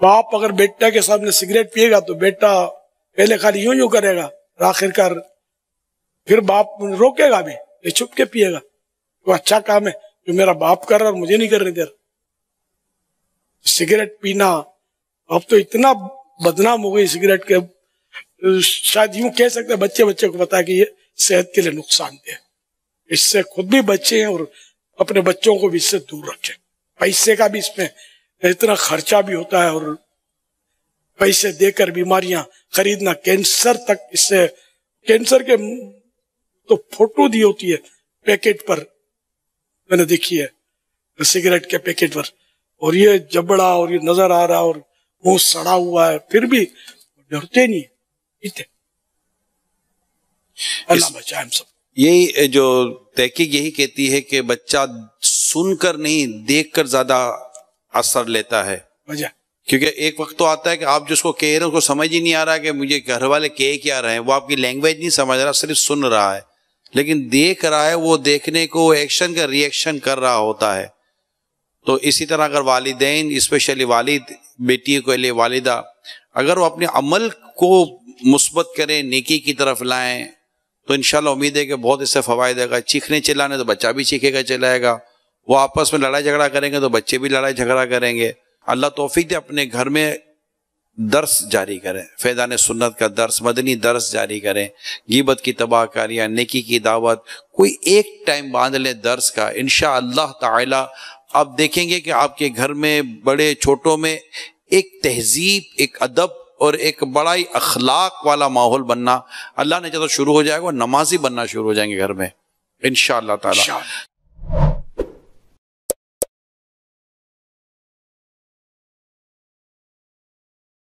बाप अगर बेटा के सामने सिगरेट पिएगा तो बेटा पहले खाली यूं यूं करेगा आखिरकार फिर बाप रोकेगा भी ये छुप के पिएगा वो अच्छा काम है जो मेरा बाप कर रहा और मुझे नहीं कर रहे देर सिगरेट पीना अब तो इतना बदनाम हो गई सिगरेट के शायद यूं कह सकते बच्चे बच्चे को पता कि ये सेहत के लिए नुकसान दे इससे खुद भी बचे और अपने बच्चों को भी इससे दूर रखें पैसे का भी इसमें इतना खर्चा भी होता है और पैसे देकर बीमारियां खरीदना कैंसर तक इससे कैंसर के तो फोटो दी होती है पैकेट पर मैंने देखी है सिगरेट के पैकेट पर और ये जबड़ा और ये नजर आ रहा है और मुंह सड़ा हुआ है फिर भी डरते नहीं इतने अल्लाह बचाए हम सब यही जो तहकीक यही कहती है कि बच्चा सुनकर नहीं देखकर ज्यादा असर लेता है वजह क्योंकि एक वक्त तो आता है कि आप जिसको कह रहे हो उसको समझ ही नहीं आ रहा कि मुझे घर वाले कह क्या रहे हैं वो आपकी लैंग्वेज नहीं समझ रहा सिर्फ सुन रहा है लेकिन देख रहा है वो देखने को एक्शन का रिएक्शन कर रहा होता है तो इसी तरह अगर वालदे स्पेशली वालिद बेटी के लिए वालिदा अगर वो अपने अमल को मुस्बत करें निकी की तरफ लाएं तो इन उम्मीद है कि बहुत इससे फ़वाद आएगा चीखने चिल्लाने तो बच्चा भी चीखेगा चलाएगा वो आपस में लड़ाई झगड़ा करेंगे तो बच्चे भी लड़ाई झगड़ा करेंगे अल्लाह तोफीक दे अपने घर में दर्स जारी करें फैदान सुन्नत का दर्स मदनी दर्स जारी करें गीबत की तबाहकारियाँ नेकी की दावत कोई एक टाइम बांध लें दर्स का इन अल्लाह तब आप देखेंगे कि आपके घर में बड़े छोटों में एक तहजीब एक अदब और एक बड़ा ही अखलाक वाला माहौल बनना अल्लाह ने जब शुरू हो जाएगा नमाजी बनना शुरू हो जाएंगे घर में इन ताला